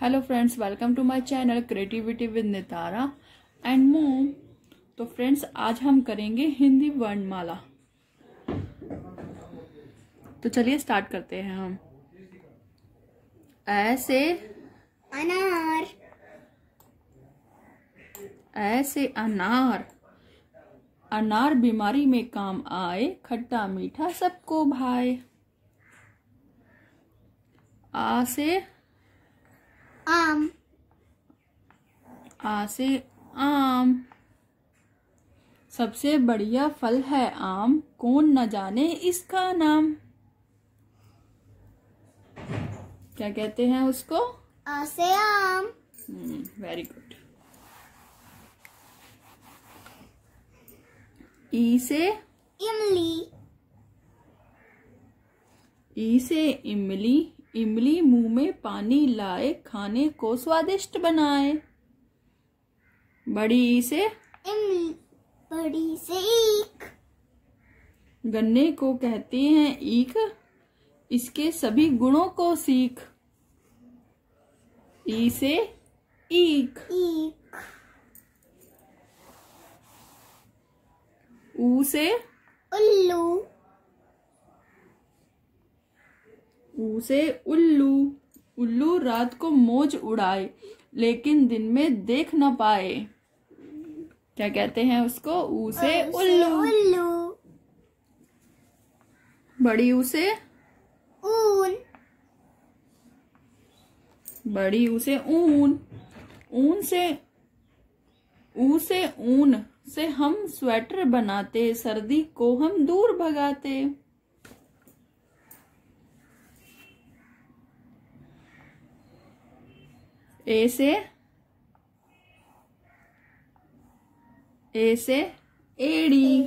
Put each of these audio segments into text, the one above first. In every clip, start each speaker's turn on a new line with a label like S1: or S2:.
S1: hello friends welcome to my channel creativity with Nitara and mom तो friends आज हम करेंगे हिंदी वर्णमाला तो चलिए स्टार्ट करते हैं हम ऐसे अनार ऐसे अनार अनार बीमारी में काम आए खट्टा मीठा सबको भाई आसे आम आ से आम सबसे बढ़िया फल है आम कौन न जाने इसका नाम क्या कहते हैं उसको आ से आम वेरी हम्म, गुड ई से इमली ई से इमली इमली मुंह में पानी लाए खाने को स्वादिष्ट बनाए बड़ी से इमली बड़ी से ईख गन्ने को कहते हैं ईख इसके सभी गुणों को सीख ई से ईख ऊ से उल्लू उसे उल्लू उल्लू रात को मोज उड़ाए लेकिन दिन में देख ना पाए क्या कहते हैं उसको उसे उल्लू उल्लू बड़ी उसे ऊन बड़ी उसे ऊन ऊन से ऊसे ऊन से हम स्वेटर बनाते सर्दी को हम दूर भगाते ए से ए से एड़ी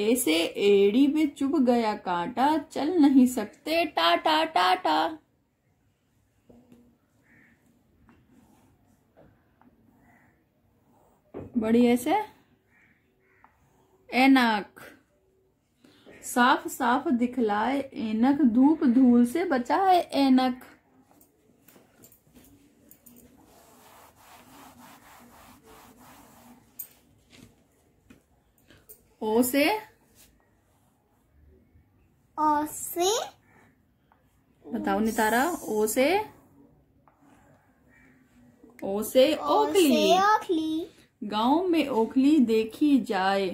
S1: ए से एड़ी पे चुभ गया कांटा चल नहीं सकते टाटा टाटा बड़ी ऐसे एनाक साफ साफ दिखलाए एनक धूप धूल से बचाए एनक ओ से ओ से
S2: बताओ नितारा
S1: ओ से ओ से ओखली ओखली गांव में ओखली देखी जाए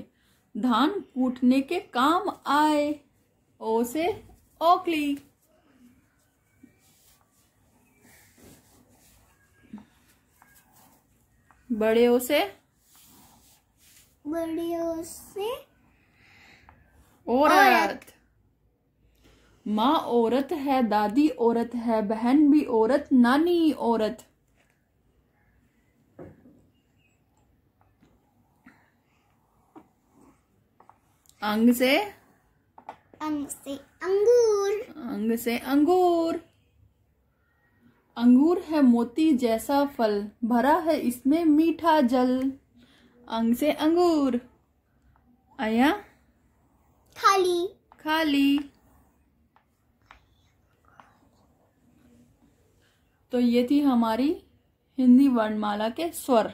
S1: धान कूटने के काम आए ओ से ओखली बड़े ओ से बड़ियों से औरत माँ औरत है दादी औरत है बहन भी औरत नानी औरत अंग से अंग से अंगूर अंग से अंगूर अंगूर है मोती जैसा फल भरा है इसमें मीठा जल अंग से अंगूर आया खाली खाली तो ये थी हमारी हिंदी वर्णमाला के स्वर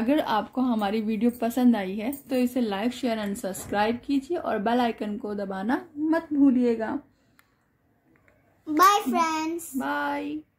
S1: अगर आपको हमारी वीडियो पसंद आई है तो इसे लाइक शेयर एंड सब्सक्राइब कीजिए और बेल आइकन को दबाना मत भूलिएगा बाय फ्रेंड्स बाय